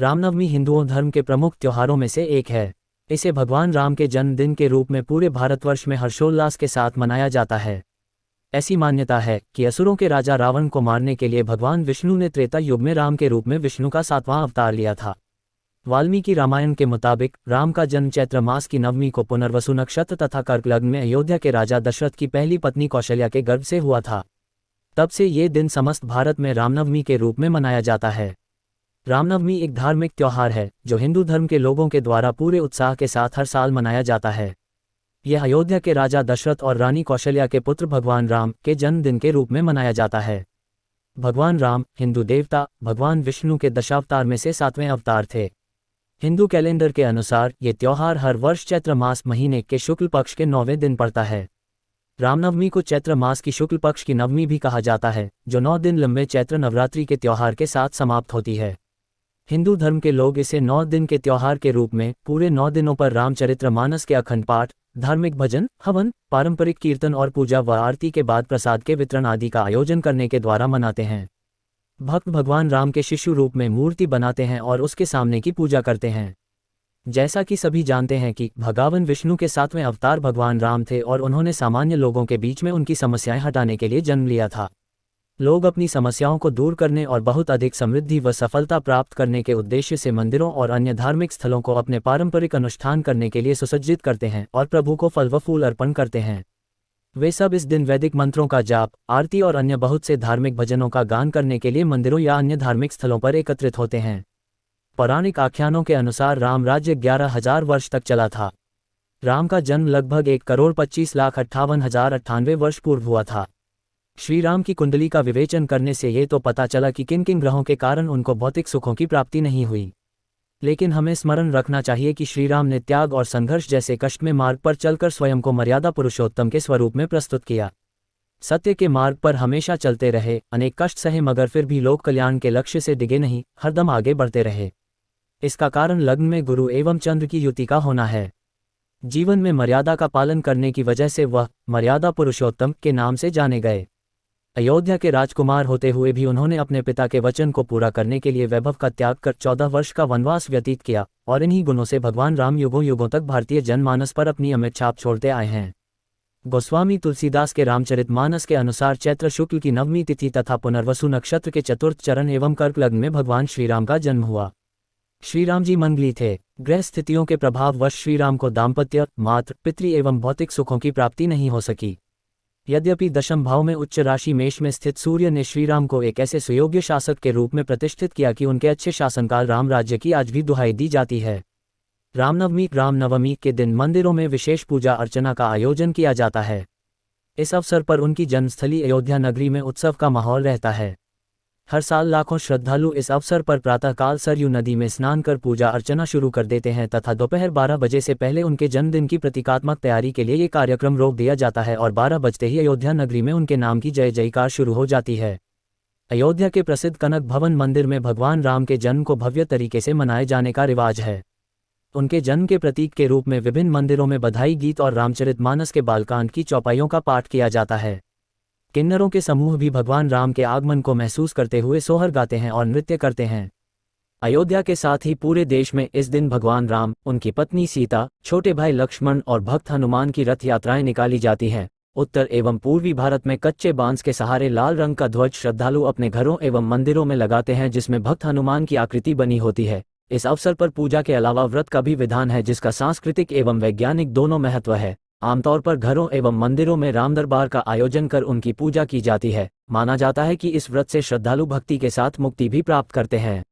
रामनवमी हिंदुओं धर्म के प्रमुख त्योहारों में से एक है इसे भगवान राम के जन्मदिन के रूप में पूरे भारतवर्ष में हर्षोल्लास के साथ मनाया जाता है ऐसी मान्यता है कि असुरों के राजा रावण को मारने के लिए भगवान विष्णु ने त्रेता युग में राम के रूप में विष्णु का सातवां अवतार लिया था वाल्मीकि रामायण के मुताबिक राम का जन्म चैत्र मास की नवमी को पुनर्वसु नक्षत्र तथा कर्कलग्न में अयोध्या के राजा दशरथ की पहली पत्नी कौशल्या के गर्भ से हुआ था तब से ये दिन समस्त भारत में रामनवमी के रूप में मनाया जाता है रामनवमी एक धार्मिक त्यौहार है जो हिंदू धर्म के लोगों के द्वारा पूरे उत्साह के साथ हर साल मनाया जाता है यह अयोध्या के राजा दशरथ और रानी कौशल्या के पुत्र भगवान राम के जन्मदिन के रूप में मनाया जाता है भगवान राम हिंदू देवता भगवान विष्णु के दशावतार में से सातवें अवतार थे हिंदू कैलेंडर के अनुसार ये त्यौहार हर वर्ष चैत्र मास महीने के शुक्ल पक्ष के नौवें दिन पड़ता है रामनवमी को चैत्र मास की शुक्ल पक्ष की नवमी भी कहा जाता है जो नौ दिन लंबे चैत्र नवरात्रि के त्यौहार के साथ समाप्त होती है हिंदू धर्म के लोग इसे नौ दिन के त्यौहार के रूप में पूरे नौ दिनों पर रामचरित्र मानस के अखंड पाठ धार्मिक भजन हवन पारंपरिक कीर्तन और पूजा व आरती के बाद प्रसाद के वितरण आदि का आयोजन करने के द्वारा मनाते हैं भक्त भगवान राम के शिशु रूप में मूर्ति बनाते हैं और उसके सामने की पूजा करते हैं जैसा कि सभी जानते हैं कि भगवान विष्णु के सातवें अवतार भगवान राम थे और उन्होंने सामान्य लोगों के बीच में उनकी समस्याएं हटाने के लिए जन्म लिया था लोग अपनी समस्याओं को दूर करने और बहुत अधिक समृद्धि व सफलता प्राप्त करने के उद्देश्य से मंदिरों और अन्य धार्मिक स्थलों को अपने पारंपरिक अनुष्ठान करने के लिए सुसज्जित करते हैं और प्रभु को फल व फूल अर्पण करते हैं वे सब इस दिन वैदिक मंत्रों का जाप आरती और अन्य बहुत से धार्मिक भजनों का गान करने के लिए मंदिरों या अन्य धार्मिक स्थलों पर एकत्रित होते हैं पौराणिक आख्यानों के अनुसार राम राज्य ग्यारह हजार वर्ष तक चला था राम का जन्म लगभग एक करोड़ पच्चीस लाख अट्ठावन हजार अट्ठानवे वर्ष पूर्व हुआ था श्रीराम की कुंडली का विवेचन करने से ये तो पता चला कि किन किन ग्रहों के कारण उनको भौतिक सुखों की प्राप्ति नहीं हुई लेकिन हमें स्मरण रखना चाहिए कि श्रीराम ने त्याग और संघर्ष जैसे कष्ट में मार्ग पर चलकर स्वयं को मर्यादा पुरुषोत्तम के स्वरूप में प्रस्तुत किया सत्य के मार्ग पर हमेशा चलते रहे अनेक कष्ट सहे मगर फिर भी लोक कल्याण के लक्ष्य से डिगे नहीं हरदम आगे बढ़ते रहे इसका कारण लग्न में गुरु एवं चंद्र की युति का होना है जीवन में मर्यादा का पालन करने की वजह से वह मर्यादा पुरुषोत्तम के नाम से जाने गए अयोध्या के राजकुमार होते हुए भी उन्होंने अपने पिता के वचन को पूरा करने के लिए वैभव का त्याग कर चौदह वर्ष का वनवास व्यतीत किया और इन्हीं गुणों से भगवान राम युगों युगों तक भारतीय जनमानस पर अपनी अमित छाप छोड़ते आए हैं गोस्वामी तुलसीदास के रामचरित मानस के अनुसार चैत्र शुक्ल की नवमी तिथि तथा पुनर्वसु नक्षत्र के चतुर्थ चरण एवं कर्क लग्न में भगवान श्रीराम का जन्म हुआ श्रीराम जी मंगली थे गृह स्थितियों के वश श्रीराम को दाम्पत्य मात्र पितृ एवं भौतिक सुखों की प्राप्ति नहीं हो सकी यद्यपि दशम भाव में उच्च राशि मेष में स्थित सूर्य ने श्रीराम को एक ऐसे सुयोग्य शासक के रूप में प्रतिष्ठित किया कि उनके अच्छे शासनकाल राम राज्य की आज भी दुहाई दी जाती है रामनवमी रामनवमी के दिन मंदिरों में विशेष पूजा अर्चना का आयोजन किया जाता है इस अवसर पर उनकी जन्मस्थली अयोध्या नगरी में उत्सव का माहौल रहता है हर साल लाखों श्रद्धालु इस अवसर पर प्रातःकाल सरयू नदी में स्नान कर पूजा अर्चना शुरू कर देते हैं तथा दोपहर बारह बजे से पहले उनके जन्मदिन की प्रतीकात्मक तैयारी के लिए ये कार्यक्रम रोक दिया जाता है और बारह बजते ही अयोध्या नगरी में उनके नाम की जय जयकार शुरू हो जाती है अयोध्या के प्रसिद्ध कनक भवन मंदिर में भगवान राम के जन्म को भव्य तरीके से मनाए जाने का रिवाज है उनके जन्म के प्रतीक के रूप में विभिन्न मंदिरों में बधाई गीत और रामचरित मानस के बालकांड की चौपाइयों का पाठ किया जाता है किन्नरों के समूह भी भगवान राम के आगमन को महसूस करते हुए सोहर गाते हैं और नृत्य करते हैं अयोध्या के साथ ही पूरे देश में इस दिन भगवान राम उनकी पत्नी सीता छोटे भाई लक्ष्मण और भक्त हनुमान की रथ यात्राएं निकाली जाती हैं उत्तर एवं पूर्वी भारत में कच्चे बांस के सहारे लाल रंग का ध्वज श्रद्धालु अपने घरों एवं मंदिरों में लगाते हैं जिसमें भक्त हनुमान की आकृति बनी होती है इस अवसर पर पूजा के अलावा व्रत का भी विधान है जिसका सांस्कृतिक एवं वैज्ञानिक दोनों महत्व है आमतौर पर घरों एवं मंदिरों में राम दरबार का आयोजन कर उनकी पूजा की जाती है माना जाता है कि इस व्रत से श्रद्धालु भक्ति के साथ मुक्ति भी प्राप्त करते हैं